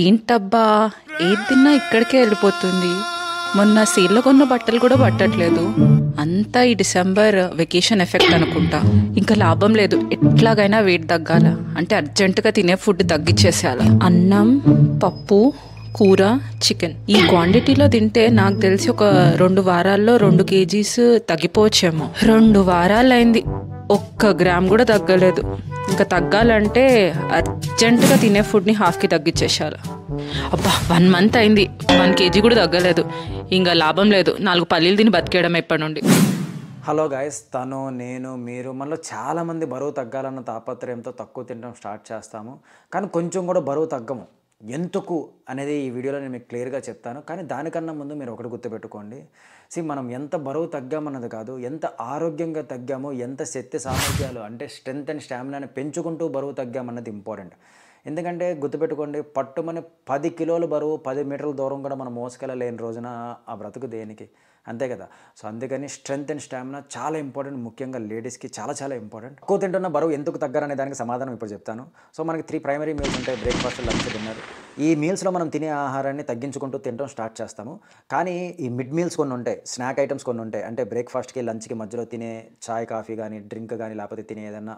ఏంటబ్బా ఏది తిన్నా ఇక్కడికే వెళ్ళిపోతుంది మొన్న సీల్లో కొన్న బట్టలు కూడా పట్టట్లేదు అంతా ఈ డిసెంబర్ వెకేషన్ ఎఫెక్ట్ అనుకుంటా ఇంకా లాభం లేదు ఎట్లాగైనా వెయిట్ తగ్గాల అంటే అర్జెంటుగా తినే ఫుడ్ తగ్గించేసేయాల అన్నం పప్పు కూర చికెన్ ఈ క్వాంటిటీలో తింటే నాకు తెలిసి ఒక రెండు వారాల్లో రెండు కేజీస్ తగ్గిపోవచ్చేమో రెండు వారాలైంది ఒక్క గ్రామ్ కూడా తగ్గలేదు ఇంకా తగ్గాలంటే అర్జెంటుగా తినే ఫుడ్ని హాఫ్కి తగ్గించేసారు అబ్బా వన్ మంత్ అయింది వన్ కేజీ కూడా తగ్గలేదు ఇంకా లాభం లేదు నాలుగు పల్లీలు తిని బతికేయడం ఎప్పటి నుండి హలో గాయస్ తను నేను మీరు మనలో చాలామంది బరువు తగ్గాలన్న తాపత్రయంతో తక్కువ తినడం స్టార్ట్ చేస్తాము కానీ కొంచెం కూడా బరువు తగ్గము ఎందుకు అనేది ఈ వీడియోలో నేను మీకు క్లియర్గా చెప్తాను కానీ దానికన్నా ముందు మీరు ఒకటి గుర్తుపెట్టుకోండి సి మనం ఎంత బరువు తగ్గామన్నది కాదు ఎంత ఆరోగ్యంగా తగ్గామో ఎంత శక్తి సామర్థ్యాలు అంటే స్ట్రెంత్ అండ్ స్టామినాని పెంచుకుంటూ బరువు తగ్గామన్నది ఇంపార్టెంట్ ఎందుకంటే గుర్తుపెట్టుకోండి పట్టుమని పది కిలోల బరువు పది మీటర్ల దూరం కూడా మనం మోసుకెళ్ళలేని రోజున ఆ బ్రతుకు దేనికి అంతే కదా సో అందుకని స్ట్రెంగ్త్ అండ్ స్టామినా చాలా ఇంపార్టెంట్ ముఖ్యంగా లేడీస్కి చాలా చాలా ఇంపార్టెంట్ ఎక్కువ తింటున్న బరువు ఎందుకు తగ్గరనే దానికి సమాధానం ఇప్పుడు చెప్తాను సో మనకి త్రీ ప్రైమరీ మీల్స్ ఉంటాయి బ్రేక్ఫాస్ట్ లంచ్ డిన్నర్ ఈ మీల్స్లో మనం తినే ఆహారాన్ని తగ్గించుకుంటూ తినడం స్టార్ట్ చేస్తాము కానీ ఈ మిడ్ మీల్స్ కొన్ని ఉంటాయి స్నాక్ ఐటమ్స్ కొన్ని ఉంటాయి అంటే బ్రేక్ఫాస్ట్కి లంచ్కి మధ్యలో తినే చాయ్ కాఫీ కానీ డ్రింక్ కానీ లేకపోతే తినే ఏదైనా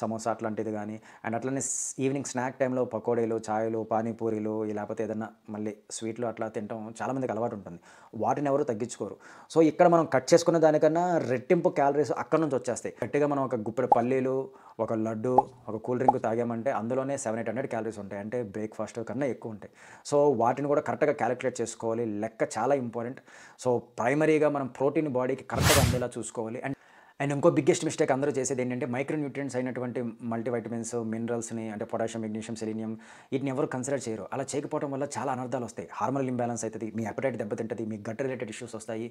సమోసా అట్లాంటిది కానీ అండ్ అట్లనే ఈవినింగ్ స్నాక్ టైంలో పకోడీలు ఛాయ్లు పానీపూరీలు లేకపోతే ఏదైనా మళ్ళీ స్వీట్లు అట్లా తినడం చాలామందికి అలవాటు ఉంటుంది వాటిని ఎవరు తగ్గించుకోరు సో ఇక్కడ మనం కట్ చేసుకున్న దానికన్నా రెట్టింపు క్యాలరీస్ అక్కడ నుంచి వచ్చేస్తాయి గట్టిగా మనం ఒక గుప్పెడు పల్లీలు ఒక లడ్డు ఒక కూల్ డ్రింక్ తాగామంటే అందులోనే సెవెన్ ఎయిట్ హండ్రెడ్ క్యాలరీస్ ఉంటాయి అంటే బ్రేక్ఫాస్ట్ కన్నా ఎక్కువ ఉంటాయి సో వాటిని కూడా కరెక్ట్గా క్యాలిక్యులేట్ చేసుకోవాలి లెక్క చాలా ఇంపార్టెంట్ సో ప్రైమరీగా మనం ప్రోటీన్ బాడీకి కరెక్ట్గా అందేలా చూసుకోవాలి అండ్ అండ్ ఇంకో బిగ్గెస్ట్ మిస్టేక్ అందరూ చేసేది ఏంటంటే మైక్రోన్యూట్రియంట్స్ అయినటువంటి మల్టీవైటమిన్స్ మినరల్స్ని అంటే పొటాషియం మెగ్నీషియం సెలీనియం వీటిని ఎవరు కన్సిడర్ చేయరు అలా చేయకపోవడం వల్ల చాలా అనర్థాలు వస్తాయి హార్మోనల్ ఇంబ్యాలెన్స్ అవుతుంది మీ అపటైట్ దెబ్బతింటుంది మీ గట్ రిలేటెడ్ ఇష్యూస్ వస్తాయి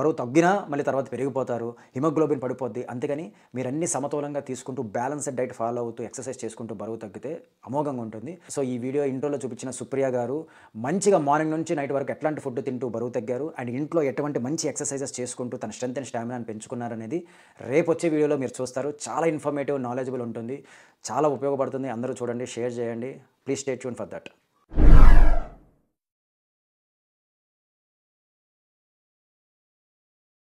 బరువు తగ్గినా మళ్ళీ తర్వాత పెరిగిపోతారు హిమోగ్లోబిన్ పడిపోద్ది అందుకని మీరు అన్ని సమతూలంగా తీసుకుంటూ బ్యాలెన్స్డ్ డైట్ ఫాలో అవుతూ ఎక్సర్సైజ్ చేసుకుంటూ బరువు తగ్గితే అమోఘంగా ఉంటుంది సో ఈ వీడియో ఇంట్రోలో చూపించిన సుప్రియ గారు మంచిగా మార్నింగ్ నుంచి నైట్ వరకు ఎట్లాంటి ఫుడ్ తింటూ బరువు తగ్గారు అండ్ ఇంట్లో ఎటువంటి మంచి ఎక్సర్సైజెస్ చేసుకుంటూ తన స్ట్రెంత్ అండ్ స్టామినాను పెంచుకున్నారనేది రేపు వచ్చే వీడియోలో మీరు చూస్తారు చాలా ఇన్ఫర్మేటివ్ నాలెడ్జబుల్ ఉంటుంది చాలా ఉపయోగపడుతుంది అందరూ చూడండి షేర్ చేయండి please stay tune for that